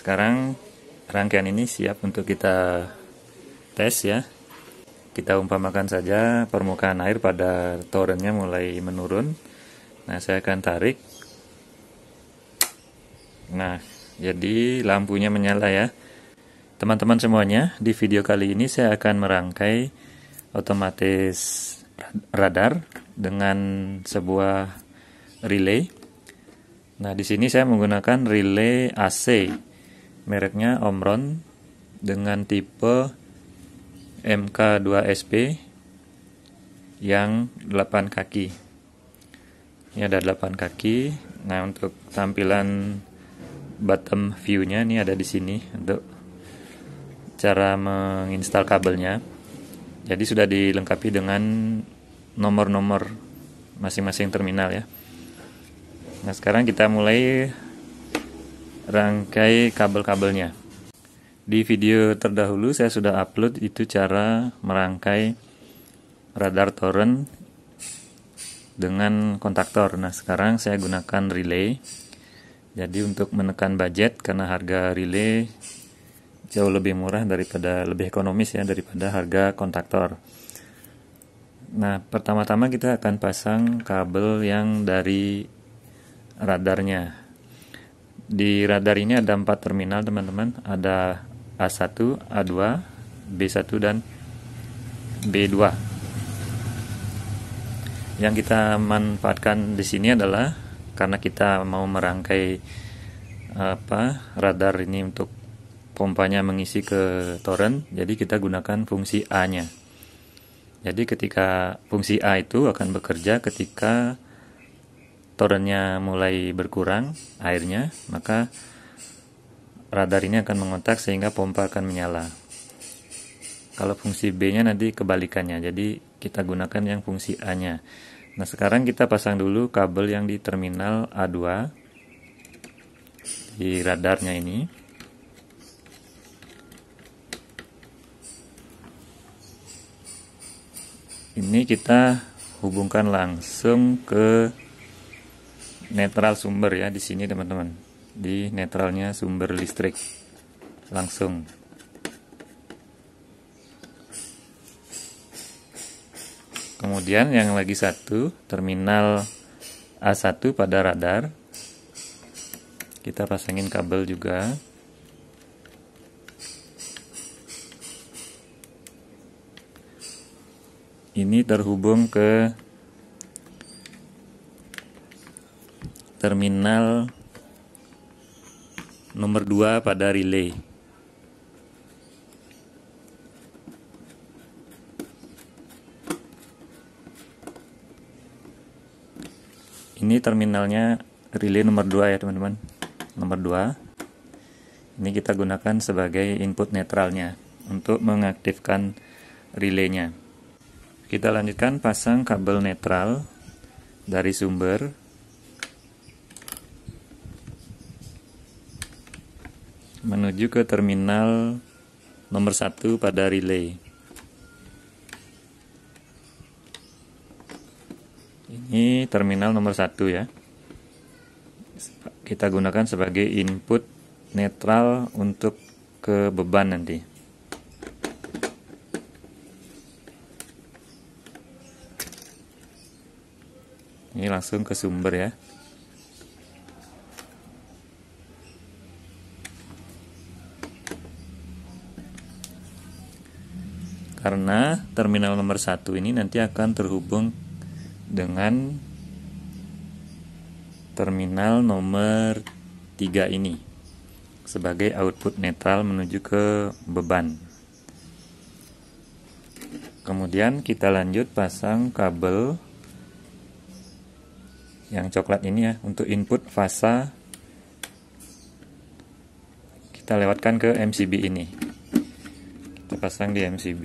Sekarang rangkaian ini siap untuk kita tes ya. Kita umpamakan saja permukaan air pada torennya mulai menurun. Nah, saya akan tarik. Nah, jadi lampunya menyala ya. Teman-teman semuanya, di video kali ini saya akan merangkai otomatis radar dengan sebuah relay. Nah, di sini saya menggunakan relay AC mereknya Omron dengan tipe MK2SP yang 8 kaki ini ada 8 kaki nah untuk tampilan bottom view-nya ini ada di sini untuk cara menginstal kabelnya jadi sudah dilengkapi dengan nomor-nomor masing-masing terminal ya nah sekarang kita mulai rangkai kabel-kabelnya. Di video terdahulu saya sudah upload itu cara merangkai radar torrent dengan kontaktor. Nah, sekarang saya gunakan relay. Jadi untuk menekan budget karena harga relay jauh lebih murah daripada lebih ekonomis ya daripada harga kontaktor. Nah, pertama-tama kita akan pasang kabel yang dari radarnya di radar ini ada empat terminal teman-teman ada A1, A2, B1 dan B2 yang kita manfaatkan di sini adalah karena kita mau merangkai apa radar ini untuk pompanya mengisi ke torrent jadi kita gunakan fungsi A nya jadi ketika fungsi A itu akan bekerja ketika torrentnya mulai berkurang airnya, maka radar ini akan mengontak sehingga pompa akan menyala. Kalau fungsi B-nya nanti kebalikannya, jadi kita gunakan yang fungsi A-nya. Nah sekarang kita pasang dulu kabel yang di terminal A2 di radarnya ini. Ini kita hubungkan langsung ke netral sumber ya di sini teman-teman di netralnya sumber listrik langsung kemudian yang lagi satu terminal A1 pada radar kita pasangin kabel juga ini terhubung ke terminal nomor 2 pada relay. Ini terminalnya relay nomor 2 ya teman-teman. Nomor 2. Ini kita gunakan sebagai input netralnya untuk mengaktifkan relaynya. Kita lanjutkan pasang kabel netral dari sumber menuju ke terminal nomor satu pada relay. Ini terminal nomor satu ya. Kita gunakan sebagai input netral untuk ke beban nanti. Ini langsung ke sumber ya. karena terminal nomor satu ini nanti akan terhubung dengan terminal nomor tiga ini sebagai output netral menuju ke beban kemudian kita lanjut pasang kabel yang coklat ini ya untuk input fasa kita lewatkan ke MCB ini pasang di MCB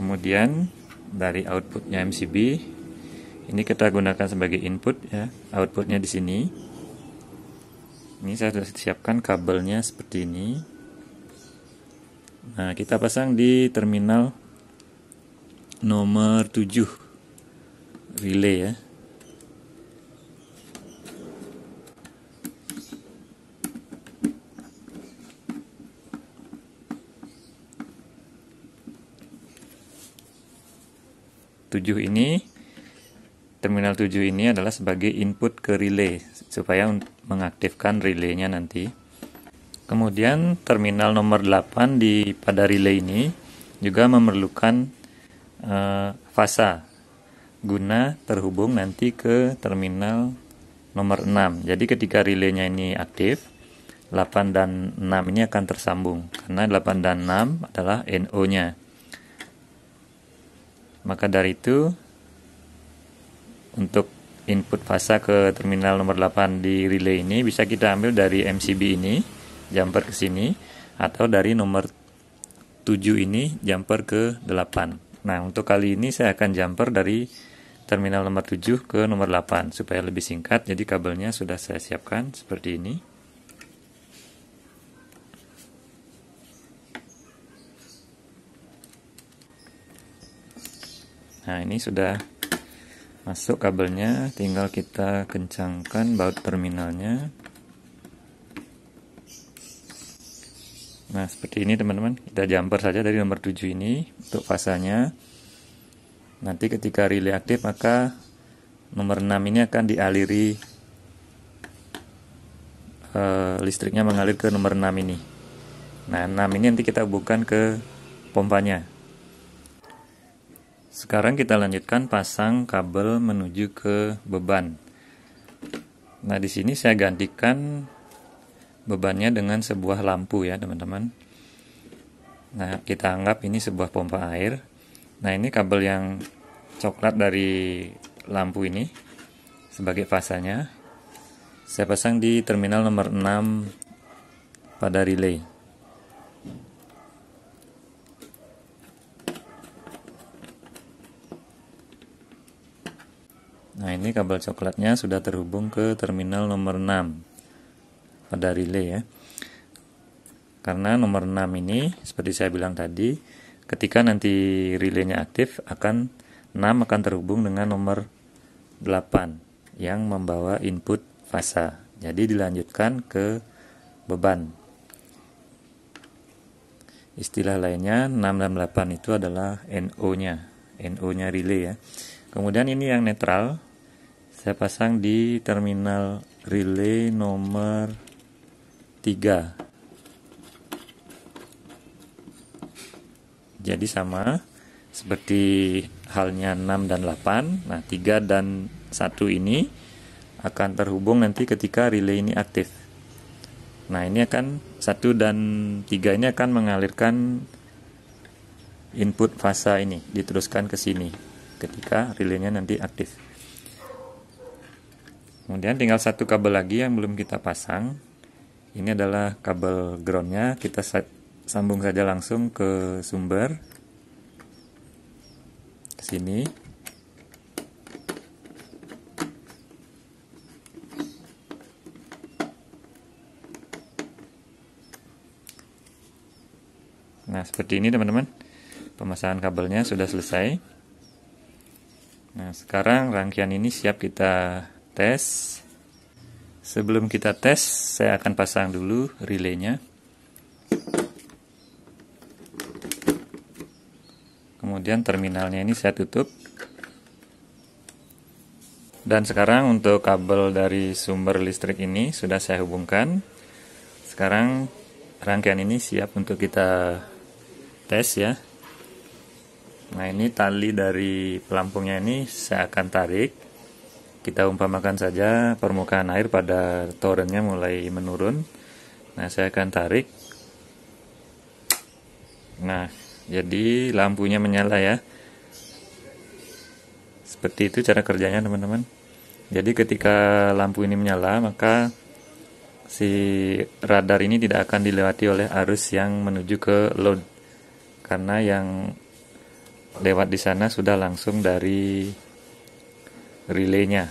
kemudian dari outputnya MCB ini kita gunakan sebagai input ya outputnya di sini ini saya sudah siapkan kabelnya seperti ini nah kita pasang di terminal nomor 7 relay ya tujuh ini terminal 7 ini adalah sebagai input ke relay supaya mengaktifkan relaynya nanti kemudian terminal nomor 8 di pada relay ini juga memerlukan uh, eh, fasa guna terhubung nanti ke terminal nomor 6. Jadi ketika relaynya ini aktif, 8 dan 6 ini akan tersambung karena 8 dan 6 adalah NO-nya. Maka dari itu untuk input fasa ke terminal nomor 8 di relay ini bisa kita ambil dari MCB ini, jumper ke sini atau dari nomor 7 ini jumper ke 8. Nah, untuk kali ini saya akan jumper dari terminal nomor 7 ke nomor 8 supaya lebih singkat. Jadi kabelnya sudah saya siapkan seperti ini. Nah, ini sudah masuk kabelnya, tinggal kita kencangkan baut terminalnya. Nah, seperti ini teman-teman. Kita jumper saja dari nomor 7 ini untuk fasanya. Nanti ketika relay aktif maka nomor 6 ini akan dialiri uh, listriknya mengalir ke nomor 6 ini. Nah, 6 ini nanti kita bukan ke pompanya. Sekarang kita lanjutkan pasang kabel menuju ke beban. Nah, di sini saya gantikan bebannya dengan sebuah lampu ya teman-teman nah kita anggap ini sebuah pompa air nah ini kabel yang coklat dari lampu ini sebagai fasanya saya pasang di terminal nomor 6 pada relay Nah ini kabel coklatnya sudah terhubung ke terminal nomor 6 pada relay ya. Karena nomor 6 ini seperti saya bilang tadi, ketika nanti relaynya aktif akan 6 akan terhubung dengan nomor 8 yang membawa input fasa. Jadi dilanjutkan ke beban. Istilah lainnya 6 dan 8 itu adalah NO-nya, NO-nya relay ya. Kemudian ini yang netral saya pasang di terminal relay nomor 3 jadi sama seperti halnya 6 dan 8 nah 3 dan 1 ini akan terhubung nanti ketika relay ini aktif nah ini akan 1 dan 3 ini akan mengalirkan input fasa ini diteruskan ke sini ketika relaynya nanti aktif kemudian tinggal satu kabel lagi yang belum kita pasang ini adalah kabel groundnya kita sambung saja langsung ke sumber ke sini nah seperti ini teman-teman pemasangan kabelnya sudah selesai nah sekarang rangkaian ini siap kita tes Sebelum kita tes, saya akan pasang dulu relaynya. Kemudian terminalnya ini saya tutup. Dan sekarang untuk kabel dari sumber listrik ini sudah saya hubungkan. Sekarang rangkaian ini siap untuk kita tes ya. Nah ini tali dari pelampungnya ini saya akan tarik. Kita umpamakan saja permukaan air pada torennya mulai menurun. Nah, saya akan tarik. Nah, jadi lampunya menyala ya. Seperti itu cara kerjanya, teman-teman. Jadi ketika lampu ini menyala, maka si radar ini tidak akan dilewati oleh arus yang menuju ke load karena yang lewat di sana sudah langsung dari relaynya.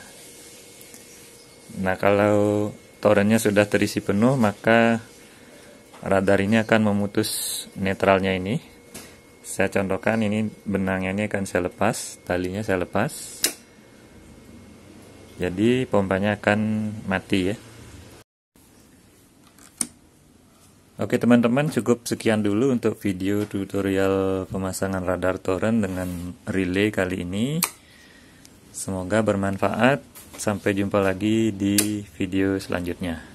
Nah, kalau torennya sudah terisi penuh, maka radar ini akan memutus netralnya ini. Saya contohkan ini benangnya ini akan saya lepas, talinya saya lepas. Jadi pompanya akan mati ya. Oke teman-teman cukup sekian dulu untuk video tutorial pemasangan radar torrent dengan relay kali ini. Semoga bermanfaat. Sampai jumpa lagi di video selanjutnya.